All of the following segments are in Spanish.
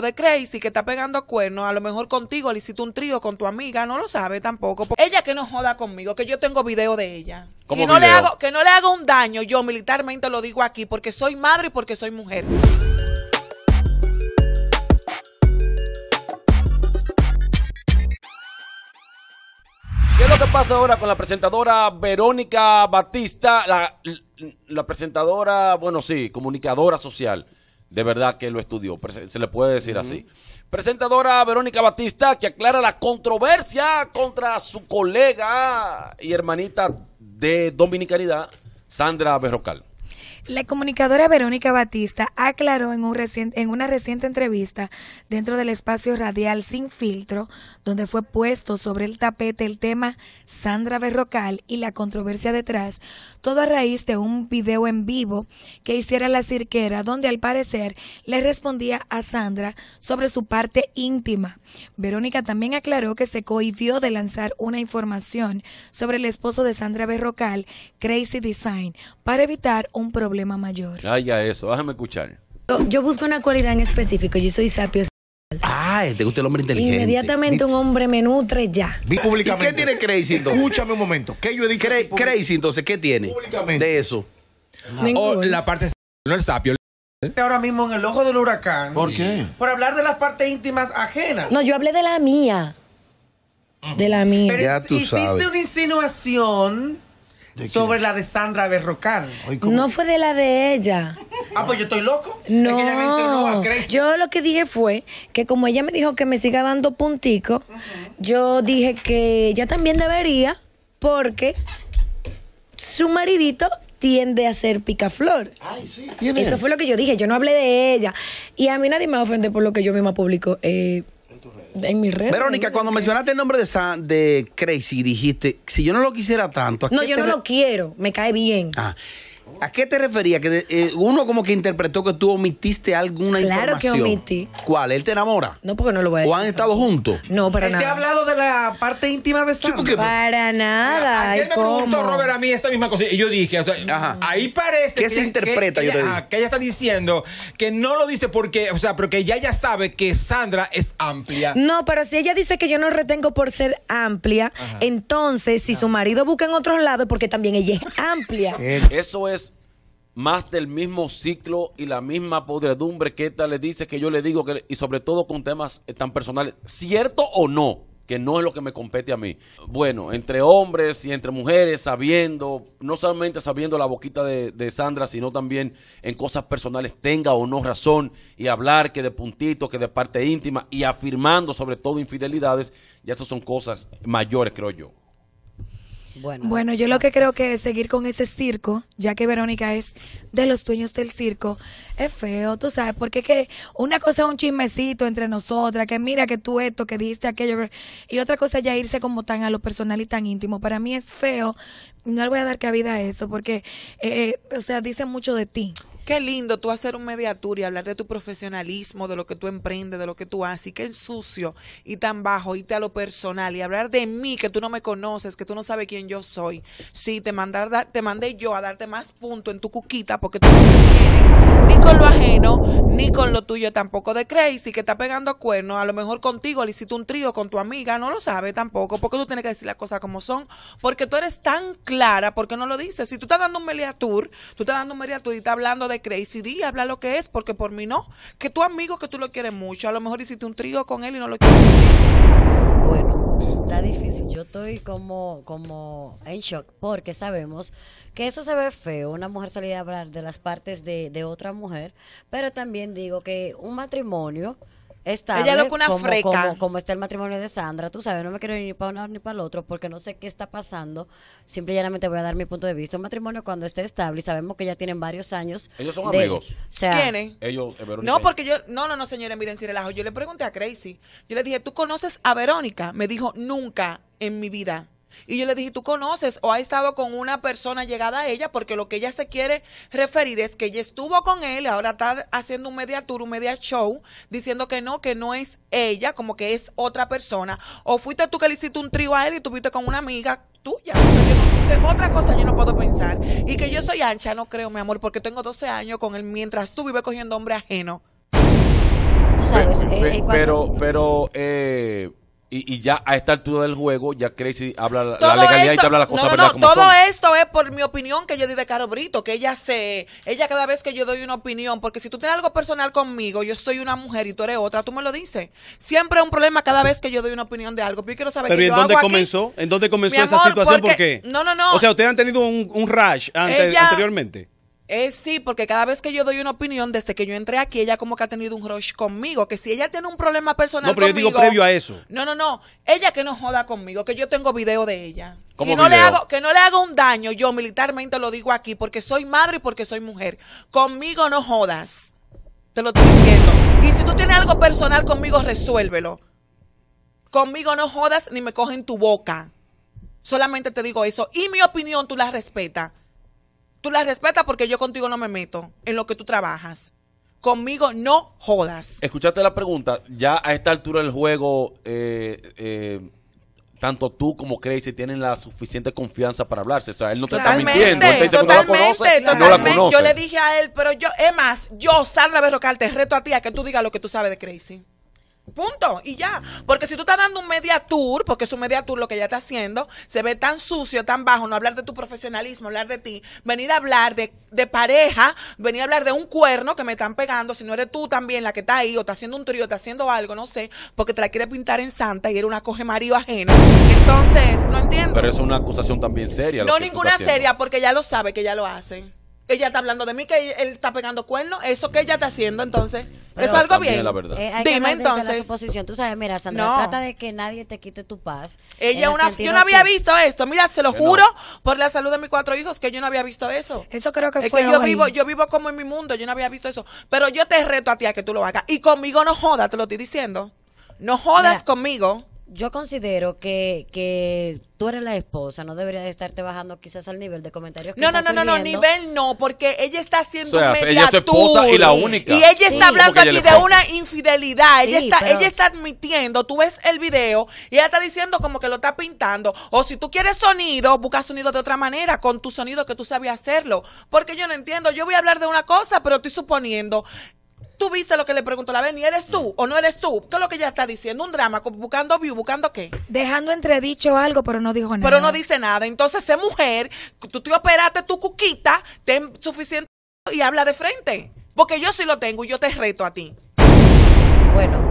de Crazy que está pegando cuernos, a lo mejor contigo le hiciste un trío con tu amiga, no lo sabe tampoco. Pues, ella que no joda conmigo, que yo tengo video de ella. que no le hago, que no le hago un daño, yo militarmente lo digo aquí, porque soy madre y porque soy mujer. qué es lo que pasa ahora con la presentadora Verónica Batista, la, la presentadora, bueno, sí, comunicadora social? de verdad que lo estudió, se le puede decir así. Presentadora Verónica Batista, que aclara la controversia contra su colega y hermanita de dominicanidad, Sandra Berrocal. La comunicadora Verónica Batista aclaró en, un reciente, en, una reciente entrevista dentro del espacio radial Sin Filtro donde fue puesto sobre el tapete el tema Sandra Berrocal y la controversia detrás, todo a raíz de un video en vivo que hiciera la cirquera, donde al parecer le respondía a Sandra sobre su parte íntima. Verónica también aclaró que se cohibió de lanzar una información sobre el esposo de Sandra Berrocal, Crazy Design, para evitar un problema mayor. ya eso, déjame escuchar. Yo busco una cualidad en específico, yo soy sapio Ah, te gusta el hombre inteligente. Inmediatamente un hombre me nutre ya. qué tiene Crazy entonces? Escúchame un momento. ¿Qué yo he crazy entonces, ¿qué tiene? De eso. O la parte no el sapio. Ahora mismo en el ojo del huracán. ¿Por qué? Por hablar de las partes íntimas ajenas. No, yo hablé de la mía. De la mía. Pero hiciste una insinuación sobre la de Sandra Berrocal. No fue de la de ella. Ah, pues yo estoy loco. No, yo lo que dije fue que como ella me dijo que me siga dando puntico, yo dije que ella también debería porque su maridito tiende a ser picaflor. Ay, sí, Eso fue lo que yo dije, yo no hablé de ella. Y a mí nadie me ofende por lo que yo misma publico. Eh, en mis redes. Verónica, cuando mencionaste el nombre de, de Crazy, dijiste, si yo no lo quisiera tanto. no, yo no lo quiero, me cae bien. Ah. ¿A qué te refería? Que eh, uno como que interpretó que tú omitiste alguna información. Claro que omití. ¿Cuál? ¿Él te enamora? No, porque no lo voy a decir. ¿O han estado juntos? No, para ¿Él nada. ¿Te ha hablado de la parte íntima de Sandra? Sí, para nada. quién me preguntó Robert a mí esta misma cosa y yo dije, Ajá. ahí parece... ¿Qué que se interpreta, que, ella está diciendo que no lo dice porque, o sea, porque ya sabe que Sandra es amplia. No, pero si ella dice que yo no retengo por ser amplia, entonces si su marido busca en otros lados porque también ella es amplia. Eh, Eso es más del mismo ciclo y la misma podredumbre que esta le dice que yo le digo, que, y sobre todo con temas eh, tan personales, ¿cierto o no? que no es lo que me compete a mí. Bueno, entre hombres y entre mujeres, sabiendo, no solamente sabiendo la boquita de, de, Sandra, sino también en cosas personales, tenga o no razón, y hablar que de puntito, que de parte íntima, y afirmando sobre todo infidelidades, ya esas son cosas mayores, creo yo. Bueno, yo lo que creo que es seguir con ese circo, ya que Verónica es de los dueños del circo, es feo, tú sabes, porque que una cosa es un chismecito entre nosotras, que mira que tú esto, que diste aquello, y otra cosa ya irse como tan a lo personal y tan íntimo. Para mí es feo, no le voy a dar cabida a eso, porque, eh, eh, o sea, dice mucho de ti. Qué lindo tú hacer un mediatur y hablar de tu profesionalismo, de lo que tú emprendes, de lo que tú haces, qué sucio y tan bajo, irte a lo personal y hablar de mí, que tú no me conoces, que tú no sabes quién yo soy. Sí, te, mandar, te mandé yo a darte más punto en tu cuquita porque tú no te ni con lo ajeno, ni con lo tuyo tampoco de Crazy, que está pegando cuernos, a lo mejor contigo le hiciste un trío con tu amiga, no lo sabe tampoco, porque tú tienes que decir las cosas como son, porque tú eres tan clara, porque no lo dices. Si tú estás dando un mediatur, tú estás dando un mediatur y estás hablando de Crazy, di, habla lo que es, porque por mí no. Que tu amigo, que tú lo quieres mucho, a lo mejor hiciste un trío con él y no lo quieres Bueno, está difícil. Yo estoy como, como en shock, porque sabemos que eso se ve feo, una mujer salir a hablar de las partes de otra mujer, pero también digo que un matrimonio Está. Ella una freca. Como, está el matrimonio de Sandra, tú sabes, no me quiero ir ni para uno ni para el otro porque no sé qué está pasando. Simple y llanamente voy a dar mi punto de vista. Un matrimonio cuando esté estable y sabemos que ya tienen varios años. Ellos son amigos. O Ellos, eh, Verónica. No, porque yo, no, no, no, señores, miren, si relajo. Yo le pregunté a Crazy. Yo le dije, ¿tú conoces a Verónica? Me dijo, nunca en mi vida. Y yo le dije, ¿tú conoces o ha estado con una persona llegada a ella? Porque lo que ella se quiere referir es que ella estuvo con él, ahora está haciendo un media tour, un media show, diciendo que no, que no es ella, como que es otra persona. O fuiste tú que le hiciste un trío a él y tuviste con una amiga tuya. Es otra cosa yo no puedo pensar. Y que yo soy ancha, no creo, mi amor, porque tengo 12 años con él mientras tú vives cogiendo hombre ajeno. Tú sabes, eh, eh, pero, pero, eh y, y, ya a esta altura del juego, ya Crazy habla la, legalidad y te habla las cosas no, no, verdad como Todo esto es por mi opinión que yo di de Caro Brito, que ella se, ella cada vez que yo doy una opinión, porque si tú tienes algo personal conmigo, yo soy una mujer y tú eres otra, tú me lo dices. Siempre es un problema cada vez que yo doy una opinión de algo. Pero yo quiero saber que ¿en, yo dónde comenzó, ¿en dónde comenzó? esa situación? Porque, No, no, no. O sea, ustedes han tenido un, un rash anteriormente sí, porque cada vez que yo doy una opinión, desde que yo entré aquí, ella como que ha tenido un rush conmigo. Que si ella tiene un problema personal. No, pero digo previo a eso. No, no, no. Ella que no joda conmigo, que yo tengo video de ella. ¿Cómo que, no le hago, que no le hago un daño, yo militarmente lo digo aquí, porque soy madre y porque soy mujer. Conmigo no jodas. Te lo estoy diciendo. Y si tú tienes algo personal conmigo, resuélvelo. Conmigo no jodas ni me cogen tu boca. Solamente te digo eso. Y mi opinión tú la respetas. Tú las respetas porque yo contigo no me meto en lo que tú trabajas. Conmigo no jodas. Escuchaste la pregunta. Ya a esta altura del juego, eh, eh, tanto tú como Crazy tienen la suficiente confianza para hablarse. O sea, él no te está mintiendo. Él te dice que no la conoce, No la conoce. Yo le dije a él, pero yo, es más, yo, Sandra Berrocal, te reto a ti a que tú digas lo que tú sabes de Crazy. Punto. Y ya. Porque si tú estás dando un media tour, porque es un media tour lo que ella está haciendo, se ve tan sucio, tan bajo, no hablar de tu profesionalismo, hablar de ti, venir a hablar de, de pareja, venir a hablar de un cuerno que me están pegando, si no eres tú también la que está ahí, o está haciendo un trío, está haciendo algo, no sé, porque te la quiere pintar en santa y era una coge marido ajena. Entonces, no entiendo. Pero eso es una acusación también seria. No ninguna seria, porque ya lo sabe que ya lo hacen ella está hablando de mí, que él está pegando cuernos. ¿Eso que ella está haciendo entonces? ¿Eso es algo bien? Eh, Dime entonces. La suposición, tú sabes, mira, no. trata de que nadie te quite tu paz. Ella una, yo no había visto esto. Mira, se lo juro por la salud de mis cuatro hijos que yo no había visto eso. Eso creo que es fue que yo vivo, yo vivo como en mi mundo, yo no había visto eso. Pero yo te reto a ti a que tú lo hagas. Y conmigo no jodas, te lo estoy diciendo. No jodas conmigo yo considero que, que tú eres la esposa, no deberías estarte bajando quizás al nivel de comentarios que No, no, no, no, no, nivel no, porque ella está haciendo o sea, ella es esposa y la única. Y ella está hablando aquí de una infidelidad, ella está ella está admitiendo, tú ves el video y ella está diciendo como que lo está pintando, o si tú quieres sonido, busca sonido de otra manera con tu sonido que tú sabes hacerlo, porque yo no entiendo, yo voy a hablar de una cosa, pero estoy suponiendo ¿Tú viste lo que le preguntó la Benny? ¿Eres tú o no eres tú? ¿Qué es lo que ella está diciendo? ¿Un drama? ¿Buscando view? ¿Buscando qué? Dejando entredicho algo, pero no dijo nada. Pero no dice nada. Entonces, esa mujer, tú te operaste tu cuquita, ten suficiente y habla de frente. Porque yo sí lo tengo y yo te reto a ti. Bueno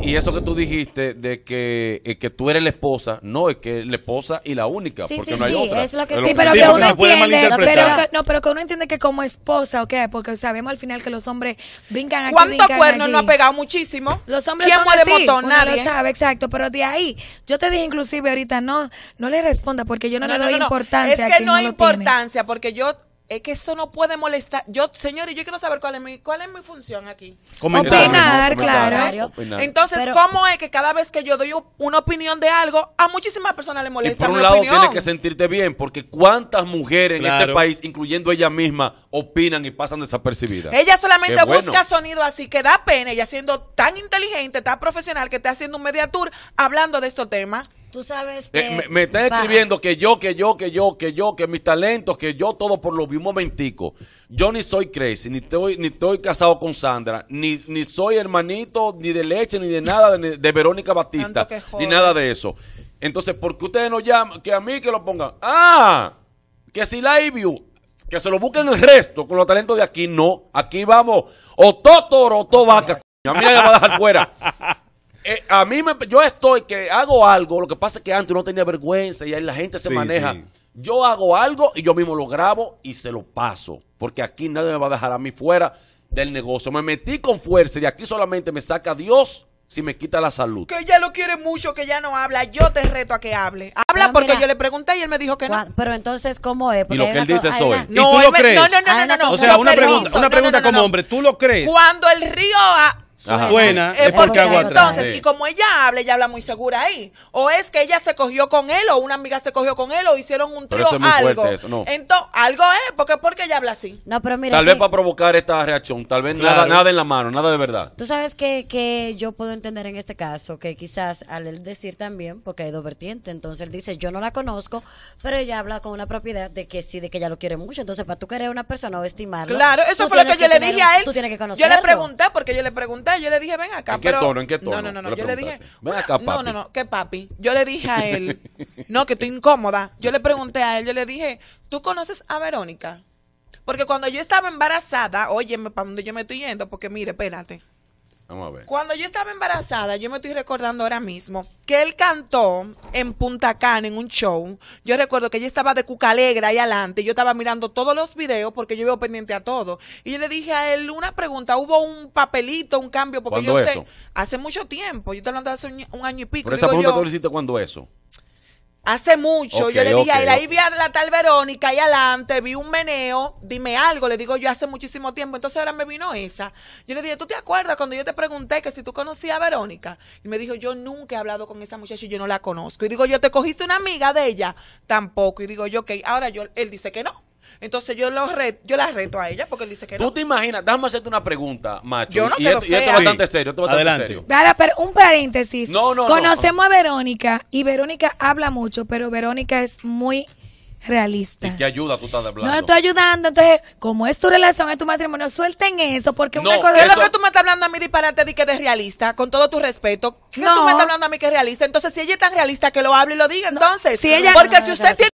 y, eso que tú dijiste de que, eh, que tú eres la esposa, no, es que la esposa y la única, porque no hay otra. Es lo que sí, pero que uno entiende, que, no, entiende que como esposa, Porque sabemos al final que los hombres brincan aquí, ¿Cuántos cuernos no ha pegado muchísimo? Los hombres ¿Quién muere motón? Nadie. sabe, exacto, pero de ahí, yo te dije inclusive ahorita, no, no le responda porque yo no, le doy importancia. Es que no hay importancia, porque yo es que eso no puede molestar. Yo, señores, yo quiero saber cuál es mi, cuál es mi función aquí. opinar, claro. Entonces, ¿cómo es que cada vez que yo doy una opinión de algo, a muchísimas personas le molesta por un lado, Tienes que sentirte bien, porque cuántas mujeres en este país, incluyendo ella misma, opinan y pasan desapercibidas. Ella solamente busca sonido así que da pena, ella siendo tan inteligente, tan profesional, que está haciendo un media tour hablando de estos temas. Tú sabes eh, que... me, están escribiendo que yo, que yo, que yo, que yo, que mis talentos, que yo todo por lo vi. Un momentico. Yo ni soy crazy, ni estoy, ni estoy casado con Sandra, ni, ni soy hermanito, ni de leche, ni de nada, de, Verónica Batista, ni nada de eso. Entonces, ¿por qué ustedes no llaman? Que a mí que lo pongan. ¡Ah! Que si la view que se lo busquen el resto con los talentos de aquí, no. Aquí vamos. O todo toro, o todo vaca. mí la va a dejar fuera. Eh, a mí me, yo estoy que hago algo, lo que pasa es que antes no tenía vergüenza y ahí la gente se maneja. Yo hago algo y yo mismo lo grabo y se lo paso, porque aquí nadie me va a dejar a mí fuera del negocio. Me metí con fuerza y aquí solamente me saca Dios si me quita la salud. Que ya lo quiere mucho, que ya no habla. Yo te reto a que hable. Habla porque yo le pregunté y él me dijo que no. Pero entonces, ¿cómo es? y lo que él dice soy. lo No, no, no, no, no, no, O sea, una pregunta, como hombre, ¿tú lo crees? Cuando el río suena, porque Entonces, y como ella habla, ella habla muy segura ahí. O es que ella se cogió con él, o una amiga se cogió con él, o hicieron un trío, algo. Entonces, algo es, porque porque ella habla así. No, pero Tal vez para provocar esta reacción, tal vez nada, nada en la mano, nada de verdad. Tú sabes que, yo puedo entender en este caso, que quizás al él decir también, porque hay dos vertientes, entonces él dice, yo no la conozco, pero ella habla con una propiedad de que sí, de que ella lo quiere mucho. Entonces, para tú querer a una persona o estimarla. Claro, eso fue lo que, yo le dije a él. Tú tienes que conocerlo. Yo le pregunté, porque yo le pregunté yo le dije, ven acá. ¿En No, no, no, yo le dije. Ven acá, papi. No, no, no, que papi. Yo le dije a él, no, que estoy incómoda. Yo le pregunté a él, yo le dije, ¿tú conoces a Verónica? Porque cuando yo estaba embarazada, óyeme, para dónde yo me estoy yendo, porque mire, espérate. Cuando yo estaba embarazada, yo me estoy recordando ahora mismo que él cantó en Punta Cana en un show. Yo recuerdo que ella estaba de Cucalegra ahí adelante. Yo estaba mirando todos los videos porque yo veo pendiente a todo. Y yo le dije a él una pregunta. Hubo un papelito, un cambio. Porque yo sé. Hace mucho tiempo. Yo te hablando hace un, año y pico. Pero esa pregunta tú eso. Hace mucho, yo le dije a ahí vi a la tal Verónica ahí adelante, vi un meneo, dime algo, le digo yo hace muchísimo tiempo, entonces ahora me vino esa. Yo le dije, ¿tú te acuerdas cuando yo te pregunté que si tú conocías a Verónica? Y me dijo, yo nunca he hablado con esa muchacha y yo no la conozco. Y digo yo, ¿te cogiste una amiga de ella? Tampoco. Y digo yo, ok, ahora yo, él dice que no. Entonces yo, lo re, yo la reto a ella porque él dice que ¿Tú te imaginas, déjame hacerte una pregunta, macho. Yo no y, esto, es bastante serio, esto es bastante serio. un paréntesis. No, no, Conocemos a Verónica y Verónica habla mucho, pero Verónica es muy realista. ¿Y qué ayuda tú estás hablando? No estoy ayudando. Entonces, como es tu relación, es tu matrimonio, suelten eso, porque no, una cosa es lo que tú me estás hablando a mí disparate de que es realista, con todo tu respeto. ¿Qué tú me estás hablando a mí que es realista? Entonces, si ella es tan realista, que lo hable y lo diga, entonces. Si ella, porque si usted tiene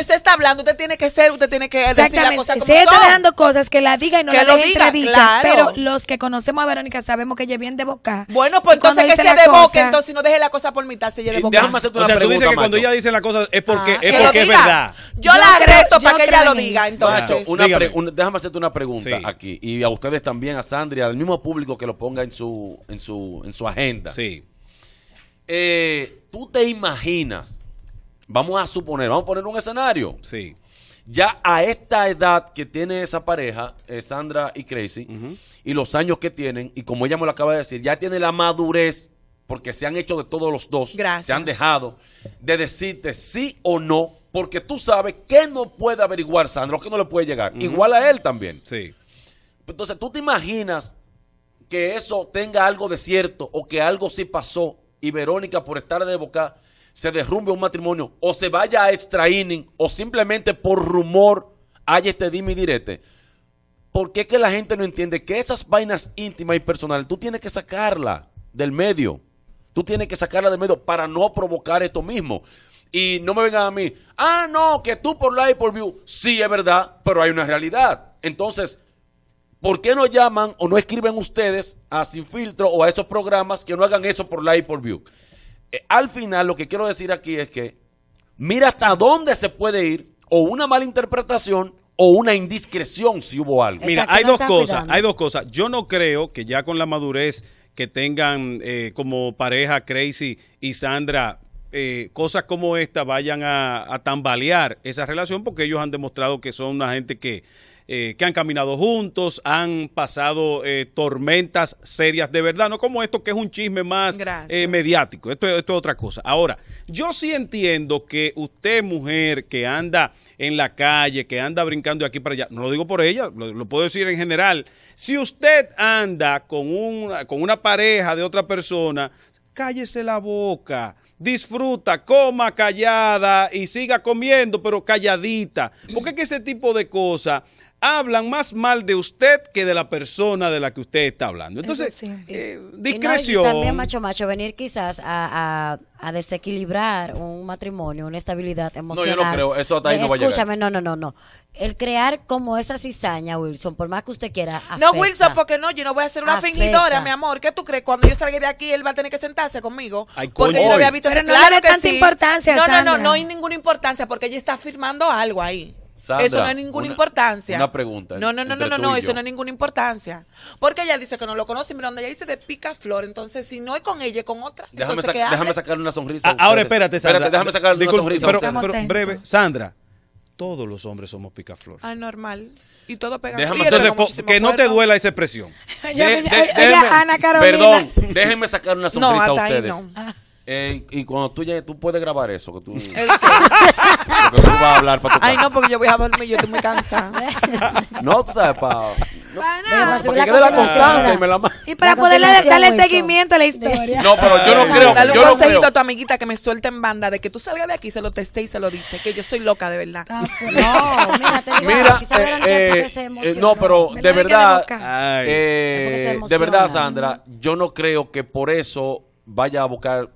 usted está hablando, usted tiene que ser, usted tiene que decir la cosa como Si está dejando cosas, que la diga y no que la lo diga, Pero los que conocemos a Verónica sabemos que ella viene bien de boca. Bueno, pues entonces que se de boca, entonces no deje la cosa por mitad, se lleve de eh, boca. Déjame hacerte una o sea, pregunta, tú dices que cuando ella dice la cosa es ah, porque, es, porque es verdad. Yo, la reto para que ella lo diga, entonces. déjame hacerte una pregunta aquí, y a ustedes también, a Sandri, al mismo público que lo ponga en su, en su, en su agenda. Sí. Eh, ¿Tú te imaginas vamos a suponer, vamos a poner un escenario. Sí. Ya a esta edad que tiene esa pareja, eh, Sandra y Crazy, y los años que tienen, y como ella me lo acaba de decir, ya tiene la madurez, porque se han hecho de todos los dos, Gracias. se han dejado, de decirte sí o no, porque tú sabes que no puede averiguar Sandra, que no le puede llegar. Igual a él también. Sí. Entonces, ¿tú te imaginas que eso tenga algo de cierto o que algo sí pasó y Verónica por estar de boca se derrumbe un matrimonio o se vaya a extraining o simplemente por rumor hay este dime y direte. ¿Por qué es que la gente no entiende que esas vainas íntimas y personales tú tienes que sacarla del medio? Tú tienes que sacarla del medio para no provocar esto mismo. Y no me vengan a mí, ah, no, que tú por like, por view. Sí, es verdad, pero hay una realidad. Entonces, ¿por qué no llaman o no escriben ustedes a Sin Filtro o a esos programas que no hagan eso por like, por view? Eh, al final lo que quiero decir aquí es que mira hasta dónde se puede ir o una mala interpretación o una indiscreción si hubo algo. mira, hay dos cosas, hay dos cosas. Yo no creo que ya con la madurez que tengan eh, como pareja Crazy y Sandra, eh, cosas como esta vayan a, a, tambalear esa relación porque ellos han demostrado que son una gente que eh, que han caminado juntos, han pasado eh, tormentas serias de verdad, no como esto que es un chisme más eh, mediático, esto, es otra cosa. Ahora, yo sí entiendo que usted, mujer, que anda en la calle, que anda brincando de aquí para allá, no lo digo por ella, lo, puedo decir en general, si usted anda con una, con una pareja de otra persona, cállese la boca disfruta, coma callada y siga comiendo, pero calladita. Porque es que ese tipo de cosas hablan más mal de usted que de la persona de la que usted está hablando. Entonces, eh, eh, discreción. también, macho, macho, venir quizás a, desequilibrar un matrimonio, una estabilidad emocional. No, yo no creo, eso hasta ahí no va a llegar. Escúchame, no, no, no, no. El crear como esa cizaña, Wilson, por más que usted quiera. Afecta. No, Wilson, porque no, yo no voy a ser una fingidora, mi amor. ¿Qué tú crees? Cuando yo salga de aquí, él va a tener que sentarse conmigo. porque yo no había visto Pero no tanta importancia, No, no, no, no hay ninguna importancia porque ella está firmando algo ahí eso no es ninguna importancia. Una pregunta. No, no, no, no, no, no eso no es ninguna importancia. Porque ella dice que no lo conoce, mira, donde ella dice de picaflor, entonces si no es con ella, es con otra. Déjame, sacar déjame sacar una sonrisa. Ah, ahora espérate, Sandra. Espérate, déjame sacar una sonrisa. Pero, breve, Sandra, todos los hombres somos picaflor. Ah, normal. Y todo pega. Déjame que no te duela esa expresión. ella, Ana Carolina. Perdón, déjenme sacar una sonrisa no, a ustedes. Eh, y cuando tú llegues, tú puedes grabar eso. Que tú, vas a hablar para tu Ay, no, porque yo voy a dormir, yo estoy muy cansada. no, tú sabes, para. para que quede la constancia y me la Y para poderle darle seguimiento a la historia. No, pero yo no creo. Dale un consejito a tu amiguita que me suelte en banda de que tú salgas de aquí, se lo testé y se lo dice. Que yo estoy loca, de verdad. Ah, pues, no, mira, mira, eh, eh, eh No, pero de verdad, de verdad, Sandra, yo no creo que por eso vaya a buscar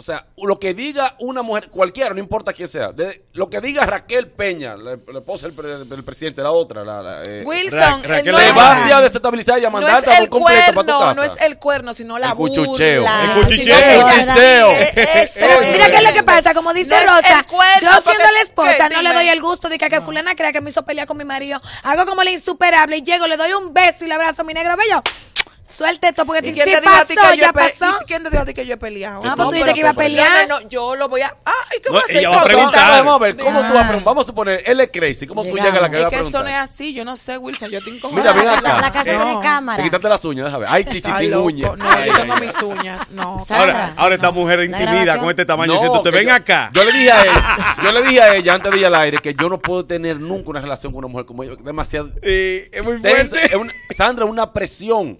o sea, lo que diga una mujer, cualquiera, no importa quién sea, lo que diga Raquel Peña, la, esposa del, presidente, la otra, la, eh, Wilson, Raquel no le va a desestabilizar y a no es el cuerno, para No es el cuerno, sino la el cuchucheo, El cuchucheo. El cuchucheo. Mira qué es lo que pasa, como dice Rosa, yo siendo la esposa no le doy el gusto de que, que fulana crea que me hizo pelear con mi marido, hago como la insuperable y llego, le doy un beso y le abrazo a mi negro bello Suelte esto porque te que yo quién te dijo a ti que yo he peleado? No, ah, pues tú dices que iba a pelear. yo lo voy a. ¡Ay, qué No, va a preguntar. Vamos a ver, ¿cómo tú vas a preguntar? Vamos a suponer, él es crazy. ¿Cómo tú llegas a la que Es son eso es así, yo no sé, Wilson, yo te incomodo. Mira, mira La casa eh, tiene cámara. Quítate las uñas, déjame ver. Ay, chichi sin uñas. No, yo tengo mis uñas. No, Ahora, ahora esta mujer intimida con este tamaño No, te ven acá. Yo le dije a ella, yo le dije a ella antes de ir al aire que yo no puedo tener nunca una relación con una mujer como ella. Demasiado. es muy fuerte. Sandra, una presión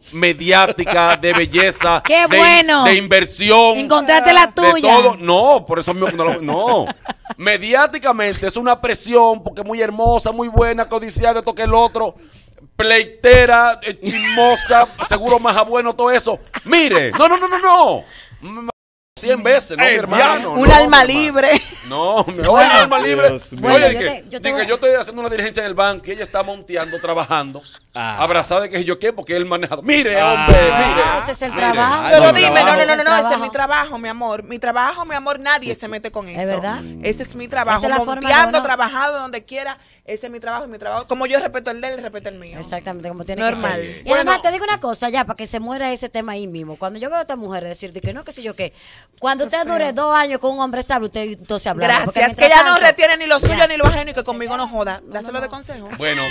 mediática, de belleza. de, bueno! De inversión. Encontraste la tuya. todo. No, por eso no, no. Mediáticamente es una presión porque muy hermosa, muy buena, codiciada, que el otro pleitera, eh, chismosa, seguro más bueno, todo eso. Mire, no, no, no, no, no. 100 veces, no, mi hermano. Un alma libre. No, mi un alma libre. Oye, yo, yo, estoy haciendo una dirigencia en el banco y ella está monteando, trabajando. Ah. Abrazada de que yo qué, porque él manejado. Mire, ah. hombre, mire. Ah, ese es el trabajo. Pero dime, no, no, no, no, ese es mi trabajo, mi amor. Mi trabajo, mi amor, nadie se mete con eso. ¿Es verdad? Mm. Ese es mi trabajo. monteando, trabajando donde quiera. Ese es mi trabajo, mi trabajo. Como yo respeto el de él, respeto el mío. Exactamente, como tiene Normal. que ser. Y además te digo una cosa ya, para que se muera ese tema ahí mismo. Cuando yo veo a esta mujer decir que no, qué sé yo qué cuando usted dure dos años con un hombre estable, usted entonces habla. Gracias, que ya no retiene ni lo suyo ni lo ajeno y que conmigo no joda. Dáselo de consejo. Bueno.